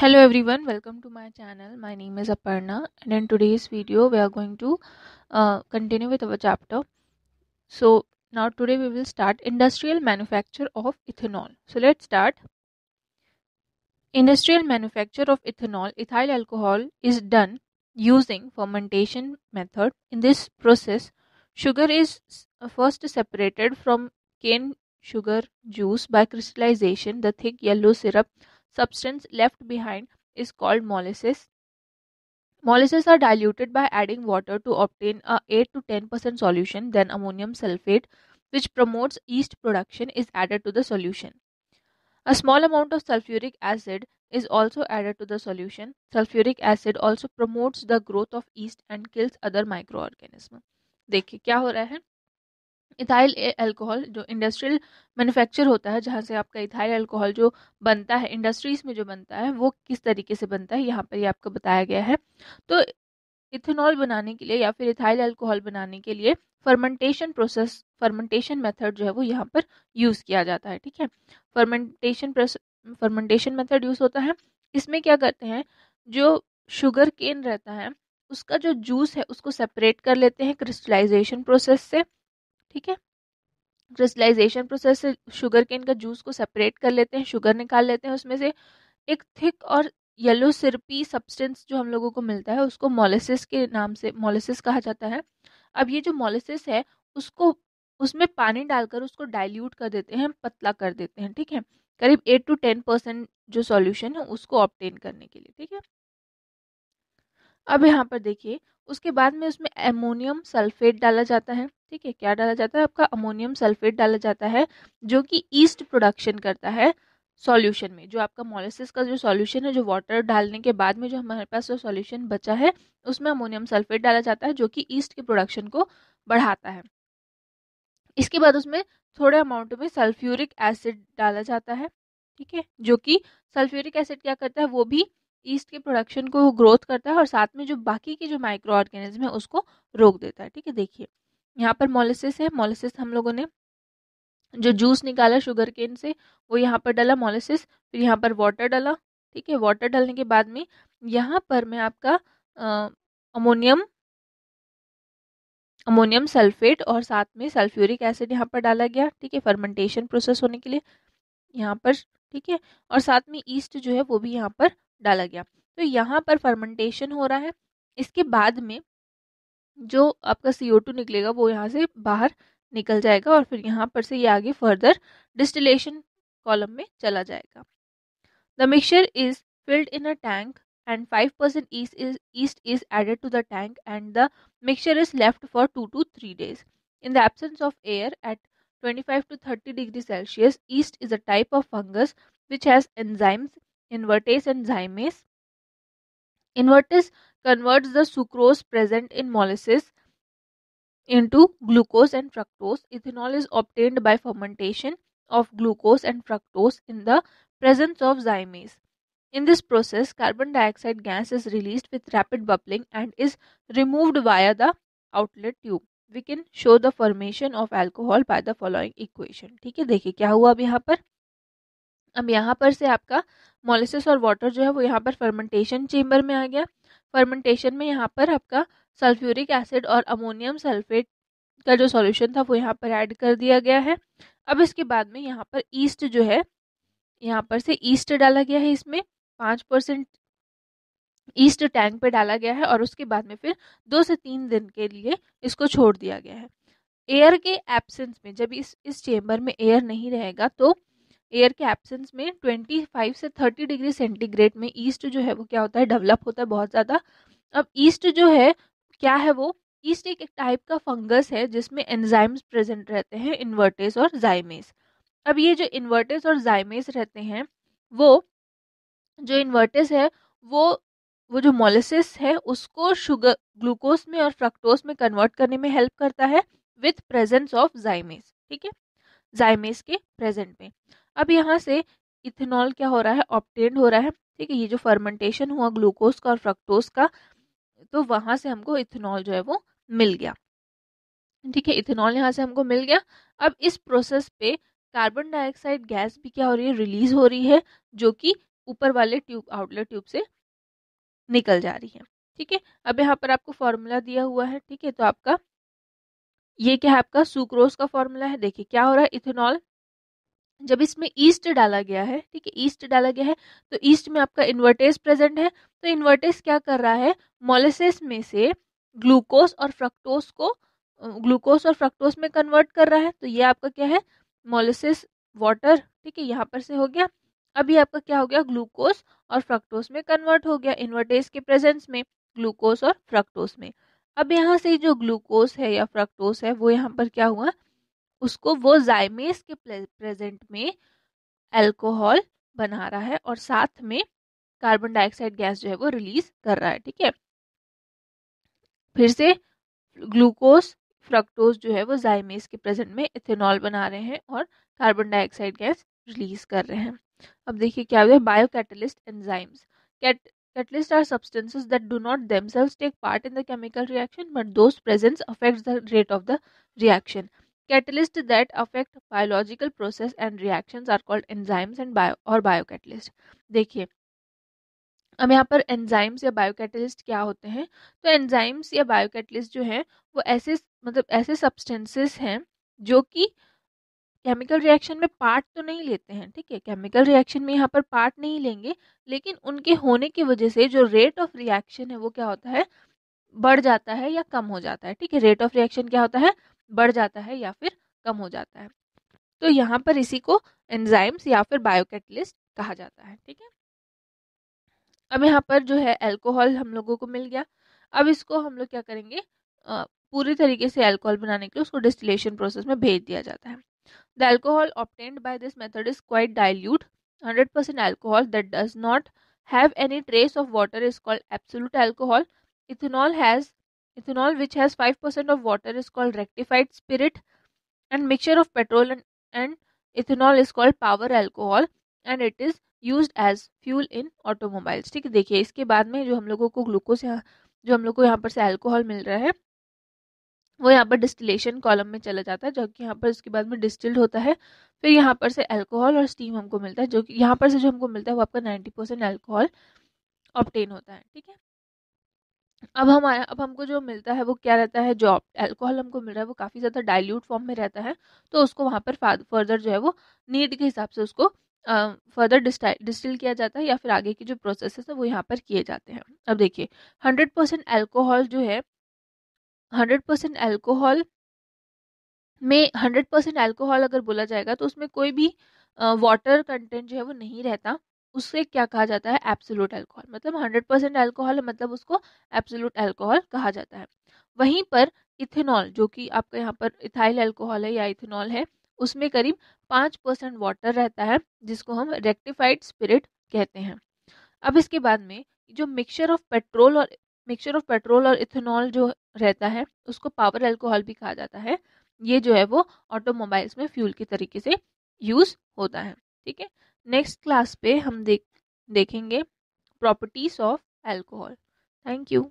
hello everyone welcome to my channel my name is aparna and in today's video we are going to uh, continue with our chapter so now today we will start industrial manufacture of ethanol so let's start industrial manufacture of ethanol ethyl alcohol is done using fermentation method in this process sugar is uh, first separated from cane sugar juice by crystallization the thick yellow syrup substance left behind is called molasses. Molasses are diluted by adding water to obtain a 8 to 10% solution then ammonium sulfate which promotes yeast production is added to the solution. A small amount of sulfuric acid is also added to the solution. Sulfuric acid also promotes the growth of yeast and kills other microorganisms. देखिए क्या हो रहा है ethyl alcohol जो industrial manufacture होता है जहाँ से आपका इथाइल अल्कोहल जो बनता है इंडस्ट्रीज में जो बनता है वो किस तरीके से बनता है यहाँ पर ये आपको बताया गया है तो इथेनॉल बनाने के लिए या फिर इथाइल अल्कोहल बनाने के लिए फर्मेंटेशन प्रोसेस फर्मेंटेशन मेथड जो है वो यहाँ पर यूज़ किया जाता है ठीक है फर्मेंटेशन फर्मेंटेशन मेथड यूज़ होता है इसमें क्या करते हैं जो शुगर केन रहता है उसका जो जूस है उसको सेपरेट कर लेते हैं क्रिस्टलाइजेशन प्रोसेस से ठीक है क्रिस्टलाइजेशन प्रोसेस से शुगर केन का जूस को सेपरेट कर लेते हैं शुगर निकाल लेते हैं उसमें से एक थिक और येलो सिरपी सब्सटेंस जो हम लोगों को मिलता है उसको मोलिसिस के नाम से मोलिसिस कहा जाता है अब ये जो मोलिसिस है उसको उसमें पानी डालकर उसको डाइल्यूट कर देते हैं पतला कर देते हैं ठीक है करीब एट टू टेन परसेंट जो सॉल्यूशन है उसको ऑप्टेन करने के लिए ठीक है अब यहाँ पर देखिए उसके बाद में उसमें अमोनियम सल्फेट डाला जाता है ठीक है क्या डाला जाता है आपका अमोनियम सल्फेट डाला जाता है जो कि ईस्ट प्रोडक्शन करता है सॉल्यूशन में जो आपका मोलिसिस का जो सॉल्यूशन है जो वाटर डालने के बाद में जो हमारे पास जो सॉल्यूशन बचा है उसमें अमोनियम सल्फेट डाला जाता है जो कि ईस्ट के प्रोडक्शन को बढ़ाता है इसके बाद उसमें थोड़े अमाउंट में सल्फ्यूरिक एसिड डाला जाता है ठीक है जो कि सल्फ्यूरिक एसिड क्या करता है वो भी ईस्ट के प्रोडक्शन को ग्रोथ करता है और साथ में जो बाकी की जो माइक्रो ऑर्गेनिज्म है उसको रोक देता है ठीक है देखिए यहाँ पर मोलिसिस है मोलिसिस हम लोगों ने जो जूस निकाला शुगर केन से वो यहाँ पर डाला मोलिसिस फिर यहाँ पर वाटर डाला ठीक है वाटर डालने के बाद में यहाँ पर मैं आपका अमोनियम अमोनियम सल्फेट और साथ में सल्फ्यूरिक एसिड यहाँ पर डाला गया ठीक है फर्मेंटेशन प्रोसेस होने के लिए यहाँ पर ठीक है और साथ में ईस्ट जो है वो भी यहाँ पर डाला गया तो यहाँ पर फर्मेंटेशन हो रहा है इसके बाद में जो आपका सी निकलेगा वो यहाँ से बाहर निकल जाएगा और फिर यहाँ पर से ये आगे फर्दर डिस्टिलेशन कॉलम में चला जाएगा the mixture is filled in a tank and five percent yeast is yeast is added to the tank and the mixture is left for two two three days in the absence of air at 25 five to thirty degree Celsius yeast is a type of fungus which has enzymes invertase and zymase. Invertase converts the sucrose present in molasses into glucose and fructose. Ethanol is obtained by fermentation of glucose and fructose in the presence of zymase. In this process, carbon dioxide gas is released with rapid bubbling and is removed via the outlet tube. We can show the formation of alcohol by the following equation. ठीक है देखिए क्या हुआ अब यहाँ पर अब यहाँ पर से आपका मोलिसिस और वाटर जो है वो यहाँ पर फर्मेंटेशन चेम्बर में आ गया फर्मेंटेशन में यहाँ पर आपका सल्फ्यूरिक एसिड और अमोनियम सल्फेट का जो सॉल्यूशन था वो यहाँ पर ऐड कर दिया गया है अब इसके बाद में यहाँ पर ईस्ट जो है यहाँ पर से ईस्ट डाला गया है इसमें पाँच परसेंट ईस्ट टैंक पे डाला गया है और उसके बाद में फिर दो से तीन दिन के लिए इसको छोड़ दिया गया है एयर के एब्सेंस में जब इस इस चेम्बर में एयर नहीं रहेगा तो एयर के एब्सेंस में 25 से 30 डिग्री सेंटीग्रेड में ईस्ट जो है वो क्या होता है डेवलप होता है बहुत ज़्यादा अब ईस्ट जो है क्या है वो ईस्ट एक टाइप का फंगस है जिसमें एंजाइम्स प्रेजेंट रहते हैं इन्वर्टेस और जाइमेस अब ये जो इन्वर्टेस और जाइमेस रहते हैं वो जो इन्वर्टेस है वो वो जो मोलिसिस है उसको शुगर ग्लूकोज में और फ्रक्टोज में कन्वर्ट करने में हेल्प करता है विथ प्रेजेंस ऑफ जाइमेस ठीक है जाइमेस के प्रेजेंट में अब यहाँ से इथेनॉल क्या हो रहा है ऑप्टेंड हो रहा है ठीक है ये जो फर्मेंटेशन हुआ ग्लूकोज का और फ्रक्टोज का तो वहाँ से हमको इथेनॉल जो है वो मिल गया ठीक है इथेनॉल यहाँ से हमको मिल गया अब इस प्रोसेस पे कार्बन डाइऑक्साइड गैस भी क्या हो रही है रिलीज हो रही है जो कि ऊपर वाले ट्यूब आउटलेट ट्यूब से निकल जा रही है ठीक है अब यहाँ पर आपको फॉर्मूला दिया हुआ है ठीक है तो आपका ये क्या है आपका सुक्रोज का फॉर्मूला है देखिए क्या हो रहा है इथेनॉल जब इसमें ईस्ट डाला गया है ठीक है ईस्ट डाला गया है तो ईस्ट में आपका इन्वर्टेज प्रेजेंट है तो इन्वर्टेज क्या कर रहा है मोलिसिस में से ग्लूकोस और फ्रक्टोस को ग्लूकोस और फ्रक्टोस में कन्वर्ट कर रहा है तो ये आपका क्या है मोलिसिस वाटर ठीक है यहाँ पर से हो गया अभी आपका क्या हो गया ग्लूकोस और फ्रक्टोस में कन्वर्ट हो गया इन्वर्टेज के प्रेजेंस में ग्लूकोस और फ्रक्टोस में अब यहाँ से जो ग्लूकोस है या फ्रक्टोस है वो यहाँ पर क्या हुआ उसको वो जाइमेस के प्रेजेंट में अल्कोहल बना रहा है और साथ में कार्बन डाइऑक्साइड गैस जो है वो रिलीज कर रहा है ठीक है फिर से ग्लूकोज फ्रक्टोज जो है वो जाइमेस के प्रेजेंट में इथेनॉल बना रहे हैं और कार्बन डाइऑक्साइड गैस रिलीज कर रहे हैं अब देखिए क्या हुआ है biocatalyst enzymes catalyst are substances that do not themselves take part in the chemical reaction but those presence affects the rate of the reaction catalyst that affect biological process and reaction are called enzymes and bio और biocatalyst. देखिए अब यहाँ पर enzymes या biocatalyst क्या होते हैं तो एंजाइम्स या बायोकैटलिस्ट जो हैं वो ऐसे मतलब ऐसे सब्सटेंसेस हैं जो कि केमिकल रिएक्शन में पार्ट तो नहीं लेते हैं ठीक है केमिकल रिएक्शन में यहाँ पर पार्ट नहीं लेंगे लेकिन उनके होने की वजह से जो रेट ऑफ रिएक्शन है वो क्या होता है बढ़ जाता है या कम हो जाता है ठीक है रेट ऑफ रिएक्शन क्या होता है बढ़ जाता है या फिर कम हो जाता है तो यहाँ पर इसी को एंजाइम्स या फिर बायोकेटलिस्ट कहा जाता है ठीक है अब यहाँ पर जो है एल्कोहल हम लोगों को मिल गया अब इसको हम लोग क्या करेंगे पूरी तरीके से एल्कोहल बनाने के लिए उसको डिस्टिलेशन प्रोसेस में भेज दिया जाता है the alcohol obtained by this method is quite dilute hundred percent alcohol that does not have any trace of water is called absolute alcohol Ethanol has ethanol which has 5% of water is called rectified spirit and mixture of petrol and, and ethanol is called power alcohol and it is use as fuel in automobiles ठीक है देखिए इसके बाद में जो हम लोगों को ग्लूकोज जो हम लोग को यहाँ पर से अल्कोहल मिल रहा है वो यहाँ पर डिस्टिलेशन कॉलम में चला जाता है जो कि यहाँ पर उसके बाद में डिस्टिल्ड होता है फिर यहाँ पर से अल्कोहल और स्टीम हमको मिलता है जो कि यहाँ पर से जो हमको मिलता है वो आपका नाइन्टी परसेंट अल्कोहल ऑप्टेन होता है ठीक है अब हमारा अब हमको जो मिलता है वो क्या रहता है जो अल्कोहल हमको मिल रहा है वो काफ़ी ज़्यादा डाइल्यूट फॉर्म में रहता है तो उसको वहाँ पर फर्दर जो है वो नीड के हिसाब से उसको फर्दर डिस्टिल किया जाता है या फिर आगे की जो प्रोसेस है वो यहाँ पर किए जाते हैं अब देखिए हंड्रेड परसेंट एल्कोहल जो है हंड्रेड परसेंट एल्कोहल में हंड्रेड परसेंट एल्कोहल अगर बोला जाएगा तो उसमें कोई भी वाटर कंटेंट जो है वो नहीं रहता उसे क्या कहा जाता है एप्सोलूट अल्कोहल मतलब हंड्रेड परसेंट एल्कोहल मतलब उसको एब्सोलूट अल्कोहल कहा जाता है वहीं पर इथेनॉल जो कि आपका यहाँ पर इथाइल अल्कोहल है या इथेनॉल है उसमें करीब पाँच परसेंट वाटर रहता है जिसको हम रेक्टिफाइड स्पिरिट कहते हैं अब इसके बाद में जो मिक्सचर ऑफ पेट्रोल और मिक्सचर ऑफ पेट्रोल और इथेनॉल जो रहता है उसको पावर अल्कोहल भी कहा जाता है ये जो है वो ऑटोमोबाइल्स में फ्यूल के तरीके से यूज़ होता है ठीक है नेक्स्ट क्लास पे हम देख देखेंगे properties of alcohol thank you